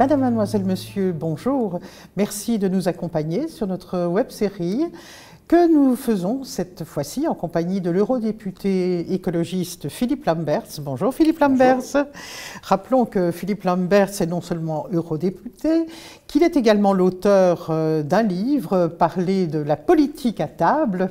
Madame, mademoiselle, monsieur, bonjour. Merci de nous accompagner sur notre web-série que nous faisons cette fois-ci en compagnie de l'eurodéputé écologiste Philippe Lamberts. Bonjour Philippe Lamberts. Rappelons que Philippe Lamberts est non seulement eurodéputé, qu'il est également l'auteur euh, d'un livre parlé de la politique à table.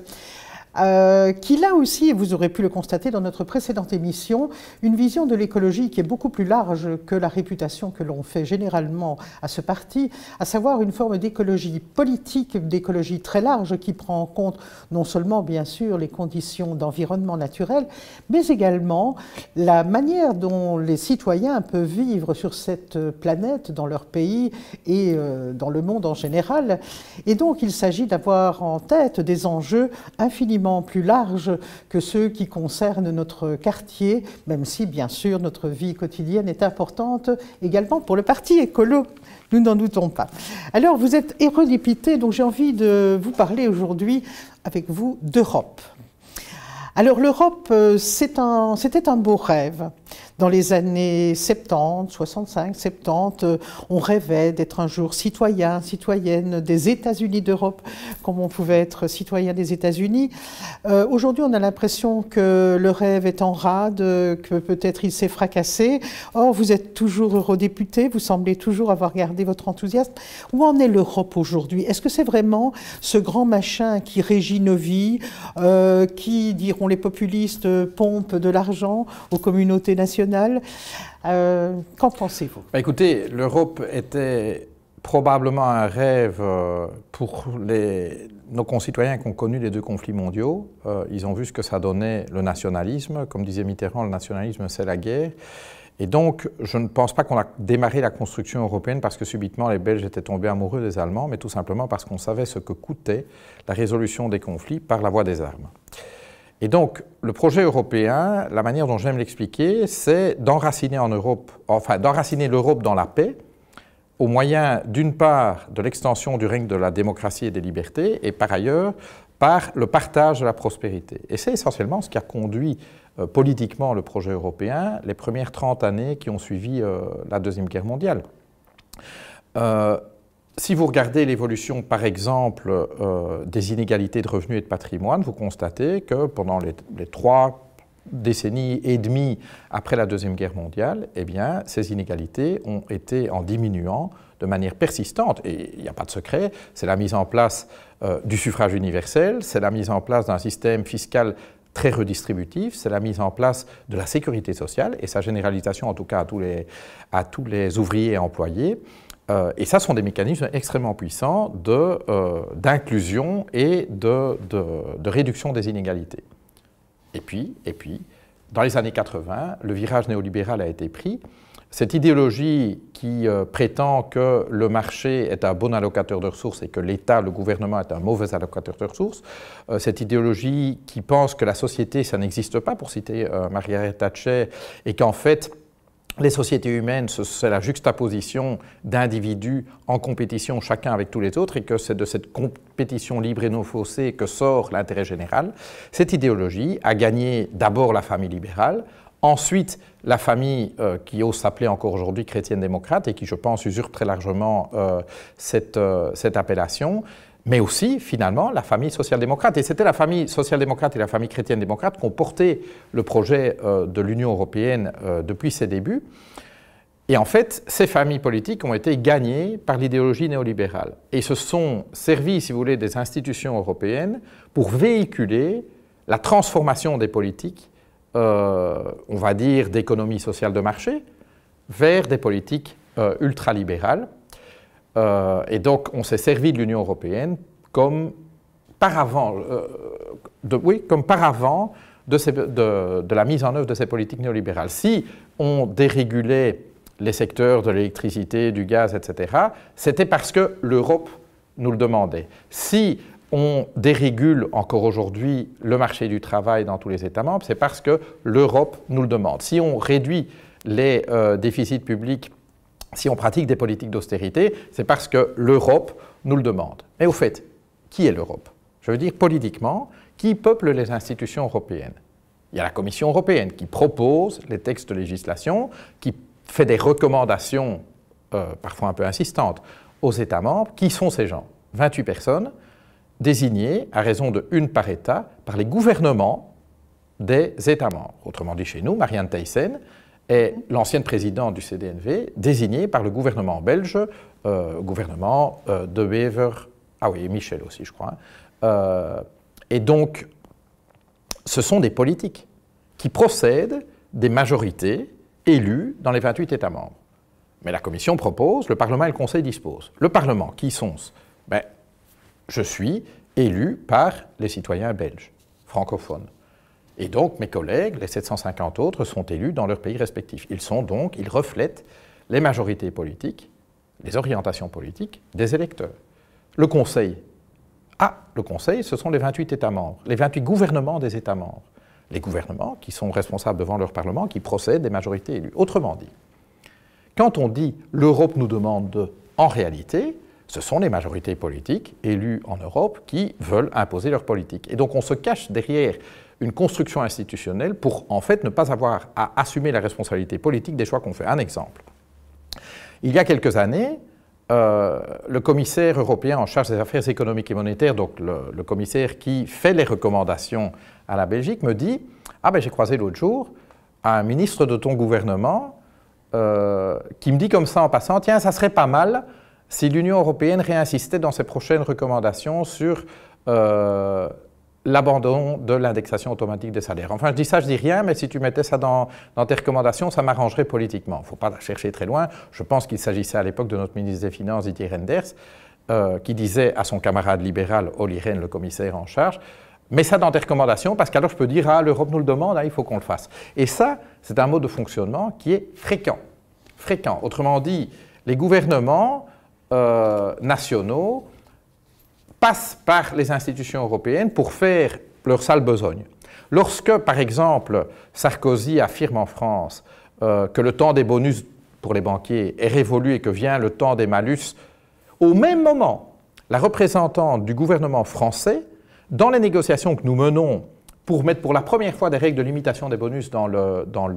Euh, qui qu'il a aussi, vous aurez pu le constater dans notre précédente émission, une vision de l'écologie qui est beaucoup plus large que la réputation que l'on fait généralement à ce parti, à savoir une forme d'écologie politique, d'écologie très large qui prend en compte non seulement bien sûr les conditions d'environnement naturel, mais également la manière dont les citoyens peuvent vivre sur cette planète, dans leur pays et euh, dans le monde en général. Et donc il s'agit d'avoir en tête des enjeux infiniment plus larges que ceux qui concernent notre quartier, même si bien sûr notre vie quotidienne est importante également pour le Parti écolo. Nous n'en doutons pas. Alors vous êtes hérodépité, donc j'ai envie de vous parler aujourd'hui avec vous d'Europe. Alors l'Europe, euh, c'était un beau rêve. Dans les années 70, 65, 70, on rêvait d'être un jour citoyen, citoyenne des États-Unis d'Europe, comme on pouvait être citoyen des États-Unis. Euh, aujourd'hui, on a l'impression que le rêve est en rade, que peut-être il s'est fracassé. Or, vous êtes toujours eurodéputé, vous semblez toujours avoir gardé votre enthousiasme. Où en est l'Europe aujourd'hui Est-ce que c'est vraiment ce grand machin qui régit nos vies, euh, qui, diront les populistes, pompe de l'argent aux communautés nationale. Euh, qu'en pensez-vous bah, Écoutez, l'Europe était probablement un rêve euh, pour nos concitoyens qui ont connu les deux conflits mondiaux. Euh, ils ont vu ce que ça donnait le nationalisme. Comme disait Mitterrand, le nationalisme, c'est la guerre. Et donc, je ne pense pas qu'on a démarré la construction européenne parce que subitement les Belges étaient tombés amoureux des Allemands, mais tout simplement parce qu'on savait ce que coûtait la résolution des conflits par la voie des armes. Et donc, le projet européen, la manière dont j'aime l'expliquer, c'est d'enraciner en Europe, enfin d'enraciner l'Europe dans la paix, au moyen d'une part de l'extension du règne de la démocratie et des libertés, et par ailleurs par le partage de la prospérité. Et c'est essentiellement ce qui a conduit euh, politiquement le projet européen les premières 30 années qui ont suivi euh, la Deuxième Guerre mondiale. Euh, si vous regardez l'évolution, par exemple, euh, des inégalités de revenus et de patrimoine, vous constatez que pendant les, trois décennies et demie après la Deuxième Guerre mondiale, eh bien, ces inégalités ont été en diminuant de manière persistante. Et il n'y a pas de secret, c'est la mise en place euh, du suffrage universel, c'est la mise en place d'un système fiscal très redistributif, c'est la mise en place de la sécurité sociale et sa généralisation en tout cas à tous les ouvriers et employés. Euh, et ça, sont des mécanismes extrêmement puissants euh, d'inclusion et de, réduction des inégalités. Et puis, et puis, dans les années 80, le virage néolibéral a été pris. Cette idéologie qui euh, prétend que le marché est un bon allocateur de ressources et que l'État, le gouvernement, est un mauvais allocateur de ressources, cette idéologie qui pense que la société, ça n'existe pas, pour citer Margaret Thatcher, et qu'en fait, les sociétés humaines, c'est la juxtaposition d'individus en compétition chacun avec tous les autres et que c'est de cette compétition libre et non faussée que sort l'intérêt général. Cette idéologie a gagné d'abord la famille libérale, ensuite la famille euh, qui ose s'appeler encore aujourd'hui chrétienne-démocrate et qui, je pense, usurpe très largement euh, cette, euh, cette appellation, mais aussi finalement la famille social-démocrate. Et c'était la famille social-démocrate et la famille chrétienne-démocrate qui ont porté le projet euh, de l'Union européenne euh, depuis ses débuts. Et en fait, ces familles politiques ont été gagnées par l'idéologie néolibérale. Et se sont servies, si vous voulez, des institutions européennes pour véhiculer la transformation des politiques, euh, on va dire d'économie sociale de marché, vers des politiques ultralibérales euh, et donc, on s'est servi de l'Union européenne comme paravent, euh, de, la mise en œuvre de ces politiques néolibérales. Si on dérégulait les secteurs de l'électricité, du gaz, etc., c'était parce que l'Europe nous le demandait. Si on dérégule encore aujourd'hui le marché du travail dans tous les États membres, c'est parce que l'Europe nous le demande. Si on réduit les euh, déficits publics si on pratique des politiques d'austérité, c'est parce que l'Europe nous le demande. Mais au fait, qui est l'Europe Je veux dire politiquement, qui peuple les institutions européennes Il y a la Commission européenne qui propose les textes de législation, qui fait des recommandations euh, parfois un peu insistantes aux États membres. Qui sont ces gens 28 personnes désignées à raison de une par État par les gouvernements des États membres. Autrement dit, chez nous, Marianne Thyssen, est l'ancienne présidente du CDNV, désignée par le gouvernement belge, euh, gouvernement euh, de Wever, ah oui, Michel aussi, je crois. Euh, et donc, ce sont des politiques qui procèdent des majorités élues dans les 28 États membres. Mais la Commission propose, le Parlement et le Conseil disposent. Le Parlement, qui sont-ce ben, Je suis élu par les citoyens belges, francophones. Et donc, mes collègues, les 750 autres, sont élus dans leurs pays respectifs. Ils sont donc, ils reflètent les majorités politiques, les orientations politiques des électeurs. Le Conseil, ah, le Conseil, ce sont les 28 États membres, les 28 gouvernements des États membres. Les gouvernements qui sont responsables devant leur Parlement, qui procèdent des majorités élues. Autrement dit, quand on dit l'Europe nous demande de, en réalité, ce sont les majorités politiques élues en Europe qui veulent imposer leur politique. Et donc on se cache derrière une construction institutionnelle pour en fait ne pas avoir à assumer la responsabilité politique des choix qu'on fait. Un exemple. Il y a quelques années, euh, le commissaire européen en charge des affaires économiques et monétaires, donc le, commissaire qui fait les recommandations à la Belgique, me dit Ah ben j'ai croisé l'autre jour un ministre de ton gouvernement euh, qui me dit comme ça en passant Tiens, ça serait pas mal si l'Union européenne réinsistait dans ses prochaines recommandations sur euh, l'abandon de l'indexation automatique des salaires. Enfin, je dis ça, je dis rien, mais si tu mettais ça dans, tes recommandations, ça m'arrangerait politiquement. Il ne faut pas la chercher très loin. Je pense qu'il s'agissait à l'époque de notre ministre des Finances, Didier Renders, euh, qui disait à son camarade libéral, Olli Rehn, le commissaire en charge, mets ça dans tes recommandations, parce qu'alors je peux dire, ah, l'Europe nous le demande, hein, il faut qu'on le fasse. Et ça, c'est un mode de fonctionnement qui est fréquent. Fréquent. Autrement dit, les gouvernements euh, nationaux passent par les institutions européennes pour faire leur sale besogne. Lorsque, par exemple, Sarkozy affirme en France euh, que le temps des bonus pour les banquiers est révolu et que vient le temps des malus, au même moment, la représentante du gouvernement français, dans les négociations que nous menons pour mettre pour la première fois des règles de limitation des bonus dans, dans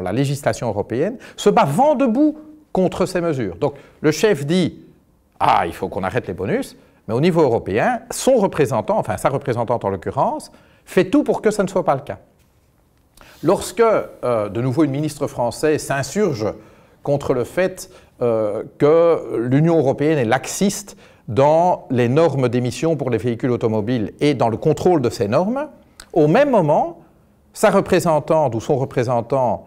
la législation européenne, se bat vent debout contre ces mesures. Donc le chef dit Ah, il faut qu'on arrête les bonus mais au niveau européen, son représentant, enfin sa représentante en l'occurrence, fait tout pour que ça ne soit pas le cas. Lorsque, euh, de nouveau, une ministre française s'insurge contre le fait euh, que l'Union européenne est laxiste dans les normes d'émission pour les véhicules automobiles et dans le contrôle de ces normes, au même moment, sa représentante ou son représentant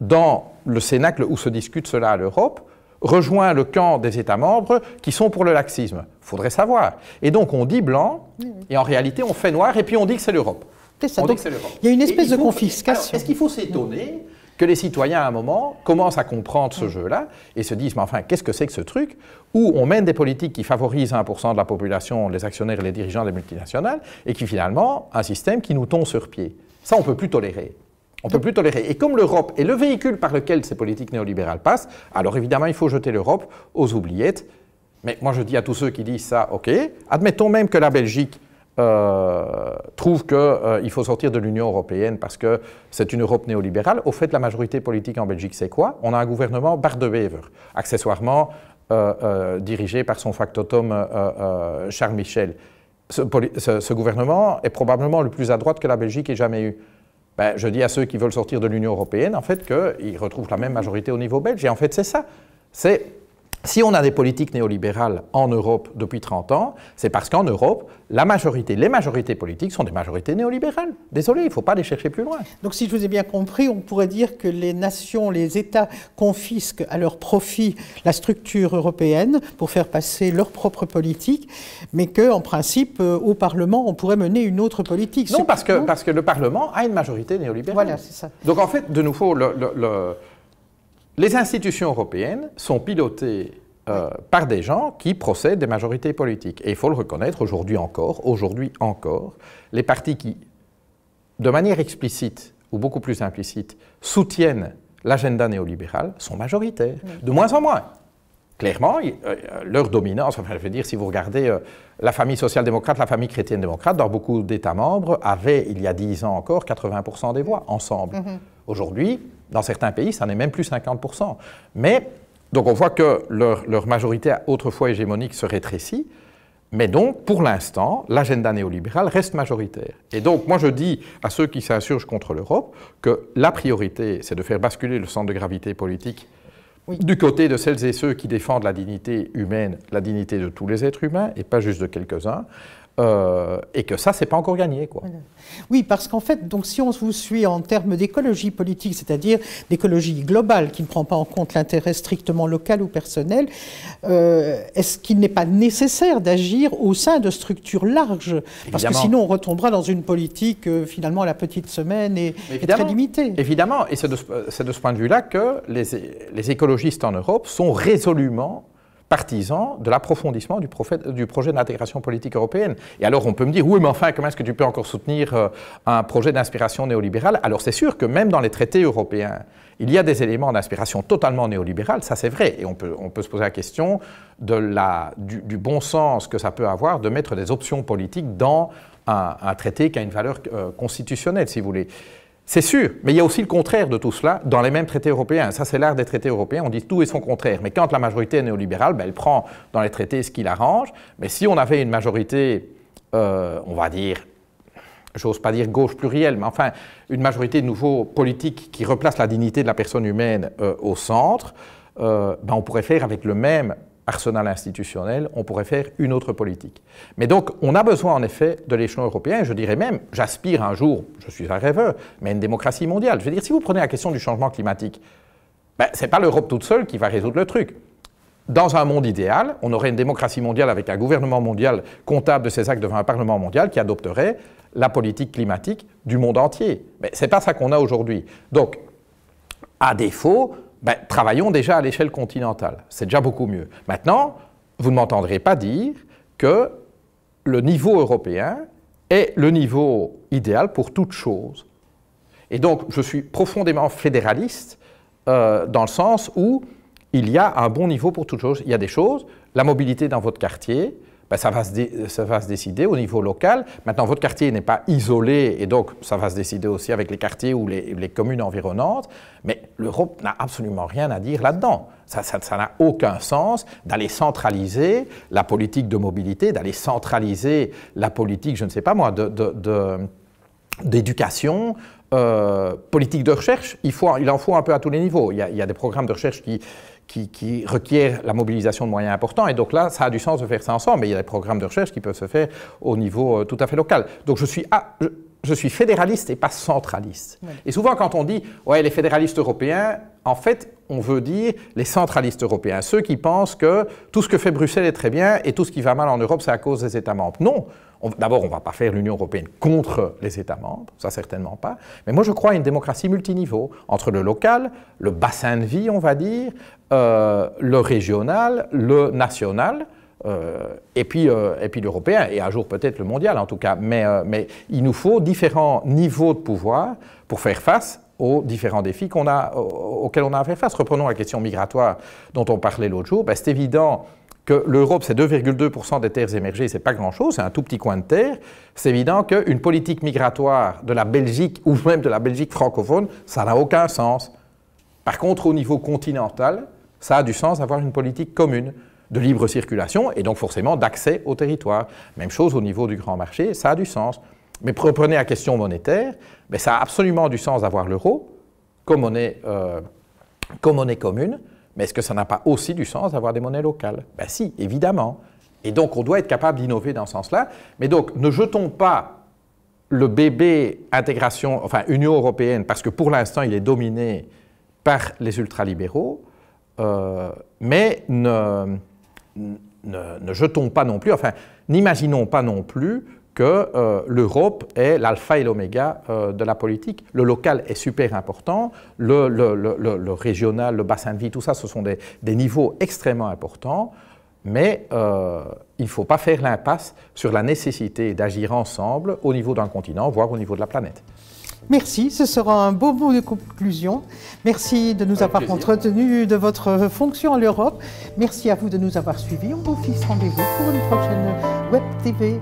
dans le Cénacle où se discute cela à l'Europe rejoint le camp des États membres qui sont pour le laxisme. Faudrait savoir. Et donc on dit blanc, mm. et en réalité on fait noir, et puis on dit que c'est l'Europe. il y a une espèce de confiscation. Est-ce qu'il faut s'étonner que les citoyens, à un moment, commencent à comprendre ce mm. jeu-là et se disent, mais enfin, qu'est-ce que c'est que ce truc où on mène des politiques qui favorisent 1% de la population, les actionnaires et les dirigeants des multinationales, et qui finalement, un système qui nous tombe sur pied. Ça, on ne peut plus tolérer. On ne peut plus tolérer. Et comme l'Europe est le véhicule par lequel ces politiques néolibérales passent, alors évidemment, il faut jeter l'Europe aux oubliettes. Mais moi, je dis à tous ceux qui disent ça, OK, admettons même que la Belgique euh, trouve qu'il euh, faut sortir de l'Union européenne parce que c'est une Europe néolibérale. Au fait, la majorité politique en Belgique, c'est quoi On a un gouvernement bar accessoirement euh, dirigé par son factotum Charles Michel. ce gouvernement est probablement le plus à droite que la Belgique ait jamais eu. Ben, je dis à ceux qui veulent sortir de l'Union européenne, en fait, qu'ils retrouvent la même majorité au niveau belge. Et en fait, c'est ça. C'est si on a des politiques néolibérales en Europe depuis 30 ans, c'est parce qu'en Europe, la majorité, les majorités politiques sont des majorités néolibérales. Désolé, il ne faut pas les chercher plus loin. Donc si je vous ai bien compris, on pourrait dire que les nations, les États confisquent à leur profit la structure européenne pour faire passer leur propre politique, mais qu'en principe, euh, au Parlement, on pourrait mener une autre politique. Non, parce que, parce que le Parlement a une majorité néolibérale. Voilà, c'est ça. Donc en fait, de nouveau, le les institutions européennes sont pilotées euh, par des gens qui procèdent des majorités politiques. Et il faut le reconnaître aujourd'hui encore, aujourd'hui encore, les partis qui, de manière explicite ou beaucoup plus implicite, soutiennent l'agenda néolibéral sont majoritaires, de moins en moins. Clairement, euh, euh, leur dominance, enfin, je veux dire, si vous regardez la famille social-démocrate, la famille chrétienne-démocrate, dans beaucoup d'États membres, avaient, il y a dix ans encore, 80% des voix ensemble. Mm-hmm. Aujourd'hui, dans certains pays, ça n'est même plus 50%. Mais, donc on voit que leur, majorité autrefois hégémonique se rétrécit, mais donc, pour l'instant, l'agenda néolibéral reste majoritaire. Et donc, moi, je dis à ceux qui s'insurgent contre l'Europe que la priorité, c'est de faire basculer le centre de gravité politique du côté de celles et ceux qui défendent la dignité humaine, la dignité de tous les êtres humains, et pas juste de quelques-uns, euh, et que ça, c'est pas encore gagné. Quoi. Oui, parce qu'en fait, donc, si on vous suit en termes d'écologie politique, c'est-à-dire d'écologie globale qui ne prend pas en compte l'intérêt strictement local ou personnel, euh, est-ce qu'il n'est pas nécessaire d'agir au sein de structures larges Parce que sinon, on retombera dans une politique euh, finalement à la petite semaine et, très limitée. Évidemment, et c'est de, ce point de vue-là que les, les écologistes en Europe sont résolument partisans de l'approfondissement du, du, projet d'intégration politique européenne. Et alors on peut me dire, oui, mais enfin, comment est-ce que tu peux encore soutenir euh, un projet d'inspiration néolibérale Alors c'est sûr que même dans les traités européens, il y a des éléments d'inspiration totalement néolibérale, ça c'est vrai, et on peut, se poser la question de la, du, bon sens que ça peut avoir de mettre des options politiques dans un, traité qui a une valeur euh, constitutionnelle, si vous voulez. C'est sûr, mais il y a aussi le contraire de tout cela dans les mêmes traités européens. Ça, c'est l'art des traités européens, on dit tout et son contraire. Mais quand la majorité est néolibérale, ben, elle prend dans les traités ce qui l'arrange. Mais si on avait une majorité, euh, on va dire, j'ose pas dire gauche plurielle, mais enfin, une majorité de nouveaux politiques qui replace la dignité de la personne humaine euh, au centre, euh, ben, on pourrait faire avec le même arsenal institutionnel, on pourrait faire une autre politique. Mais donc, on a besoin en effet de l'échelon européen. Je dirais même, j'aspire un jour, je suis un rêveur, mais une démocratie mondiale. Je veux dire, si vous prenez la question du changement climatique, ben, ce n'est pas l'Europe toute seule qui va résoudre le truc. Dans un monde idéal, on aurait une démocratie mondiale avec un gouvernement mondial comptable de ses actes devant un Parlement mondial qui adopterait la politique climatique du monde entier. Mais ce n'est pas ça qu'on a aujourd'hui. Donc, à défaut, ben, travaillons déjà à l'échelle continentale. C'est déjà beaucoup mieux. Maintenant, vous ne m'entendrez pas dire que le niveau européen est le niveau idéal pour toute chose. Et donc, je suis profondément fédéraliste euh, dans le sens où il y a un bon niveau pour toute chose. Il y a des choses, la mobilité dans votre quartier, ben, ça, va se va se décider au niveau local. Maintenant, votre quartier n'est pas isolé et donc ça va se décider aussi avec les quartiers ou les, communes environnantes, mais l'Europe n'a absolument rien à dire là-dedans. Ça n'a aucun sens d'aller centraliser la politique de mobilité, d'aller centraliser la politique, je ne sais pas moi, d'éducation, de, euh, politique de recherche. Il, faut, il en faut un peu à tous les niveaux. Il il y a des programmes de recherche qui, qui, requiert la mobilisation de moyens importants. Et donc là, ça a du sens de faire ça ensemble. Mais il y a des programmes de recherche qui peuvent se faire au niveau euh, tout à fait local. Donc je suis... je, suis fédéraliste et pas centraliste. Et souvent, quand on dit ouais, les fédéralistes européens, en fait, on veut dire les centralistes européens, ceux qui pensent que tout ce que fait Bruxelles est très bien et tout ce qui va mal en Europe, c'est à cause des États membres. Non, d'abord, on ne va pas faire l'Union européenne contre les États membres, ça certainement pas. Mais moi, je crois à une démocratie multiniveau, entre le local, le bassin de vie, on va dire, euh, le régional, le national, euh, et puis, euh, et puis l'européen, et un jour peut-être le mondial en tout cas. Mais, il nous faut différents niveaux de pouvoir pour faire face aux différents défis auxquels on a à faire face. Reprenons la question migratoire dont on parlait l'autre jour. Ben, c'est évident que l'Europe, c'est 2,2% des terres émergées, c'est pas grand-chose, c'est un tout petit coin de terre. C'est évident qu'une politique migratoire de la Belgique ou même de la Belgique francophone, ça n'a aucun sens. Par contre, au niveau continental, ça a du sens d'avoir une politique commune de libre circulation et donc forcément d'accès au territoire. Même chose au niveau du grand marché, ça a du sens. Mais prenez la question monétaire, mais ben, ça a absolument du sens d'avoir l'euro comme monnaie, euh, comme monnaie commune, mais est-ce que ça n'a pas aussi du sens d'avoir des monnaies locales Ben si, évidemment. Et donc on doit être capable d'innover dans ce sens-là. Mais donc ne jetons pas le bébé intégration, enfin Union européenne, parce que pour l'instant il est dominé par les ultralibéraux, euh, mais ne, jetons pas non plus, enfin, n'imaginons pas non plus que euh, l'Europe est l'alpha et l'oméga euh, de la politique. Le local est super important, le, régional, le bassin de vie, tout ça, ce sont des, niveaux extrêmement importants, mais il ne faut pas faire l'impasse sur la nécessité d'agir ensemble au niveau d'un continent, voire au niveau de la planète. Merci, ce sera un beau mot de conclusion. Merci de nous avoir entretenus de votre fonction en Europe. Merci à vous de nous avoir suivis. On vous fixe rendez-vous pour une prochaine Web TV